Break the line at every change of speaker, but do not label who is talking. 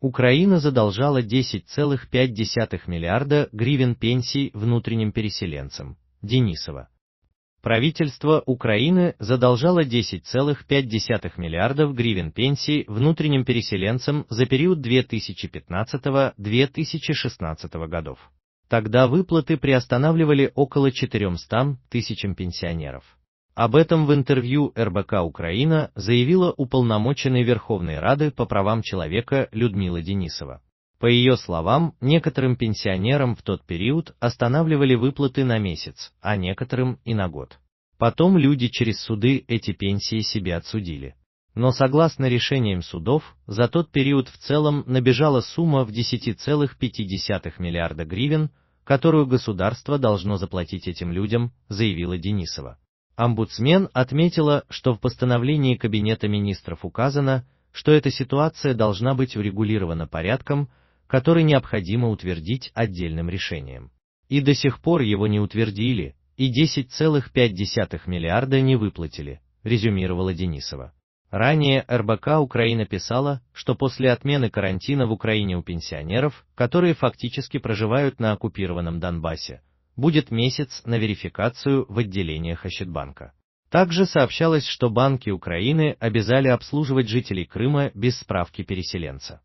Украина задолжала 10,5 миллиарда гривен пенсий внутренним переселенцам. Денисова. Правительство Украины задолжало 10,5 миллиардов гривен пенсий внутренним переселенцам за период 2015-2016 годов. Тогда выплаты приостанавливали около 400 тысячам пенсионеров. Об этом в интервью РБК Украина заявила уполномоченный Верховной Рады по правам человека Людмила Денисова. По ее словам, некоторым пенсионерам в тот период останавливали выплаты на месяц, а некоторым и на год. Потом люди через суды эти пенсии себе отсудили. Но согласно решениям судов, за тот период в целом набежала сумма в 10,5 миллиарда гривен, которую государство должно заплатить этим людям, заявила Денисова. Омбудсмен отметила, что в постановлении Кабинета министров указано, что эта ситуация должна быть урегулирована порядком, который необходимо утвердить отдельным решением. И до сих пор его не утвердили, и 10,5 миллиарда не выплатили, резюмировала Денисова. Ранее РБК Украина писала, что после отмены карантина в Украине у пенсионеров, которые фактически проживают на оккупированном Донбассе, будет месяц на верификацию в отделениях Ощетбанка. Также сообщалось, что банки Украины обязали обслуживать жителей Крыма без справки переселенца.